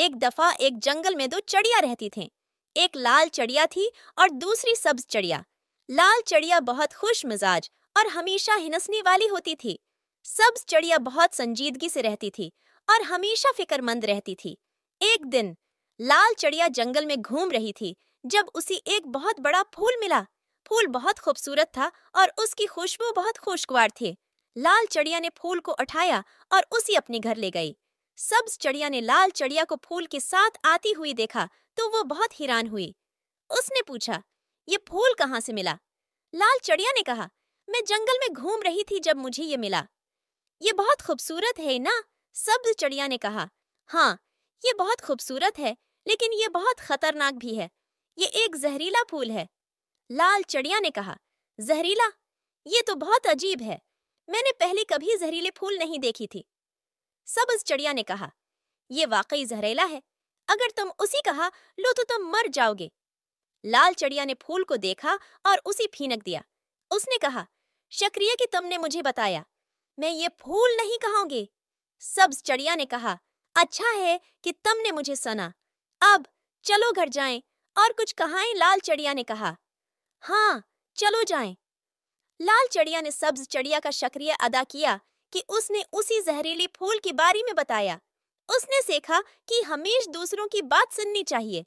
एक दफा एक जंगल में दो चिड़िया रहती थीं। एक लाल चिड़िया थी और दूसरी सब्ज चिड़िया लाल चिड़िया बहुत खुश मिजाज और हमेशा हिनसने वाली होती थी सब्ज चिड़िया बहुत संजीदगी से रहती थी और हमेशा फिक्रमंद रहती थी एक दिन लाल चिड़िया जंगल में घूम रही थी जब उसे एक बहुत बड़ा फूल मिला फूल बहुत खूबसूरत था और उसकी खुशबू बहुत खुशगवार थी लाल चिड़िया ने फूल को उठाया और उसे अपने घर ले गई सब्ज चढ़िया ने लाल चढ़िया को फूल के साथ आती हुई देखा तो वो बहुत हैरान हुई उसने पूछा ये फूल कहाँ से मिला लाल चढ़िया ने कहा मैं जंगल में घूम रही थी जब मुझे ये मिला ये बहुत खूबसूरत है ना सब्ज चढ़िया ने कहा हाँ ये बहुत खूबसूरत है लेकिन ये बहुत खतरनाक भी है ये एक जहरीला फूल है लाल चढ़िया ने कहा जहरीला ये तो बहुत अजीब है मैंने पहले कभी जहरीले फूल नहीं देखी थी सबज चिड़िया ने कहा ये वाकई जहरीला है अगर तुम उसी कहा लो तो तुम मर जाओगे लाल चिड़िया ने फूल को देखा और उसी फीनक दिया उसने कहा शक्रिया कि तुमने मुझे बताया मैं ये फूल नहीं कहूंगी सब्ज चिड़िया ने कहा अच्छा है कि तुमने मुझे सुना अब चलो घर जाएं और कुछ कहाएं लाल चिड़िया ने कहा हाँ चलो जाएं लाल चिड़िया ने सब्ज चिड़िया का शक्रिया अदा किया कि उसने उसी जहरीली फूल के बारे में बताया उसने सीखा कि हमेश दूसरों की बात सुननी चाहिए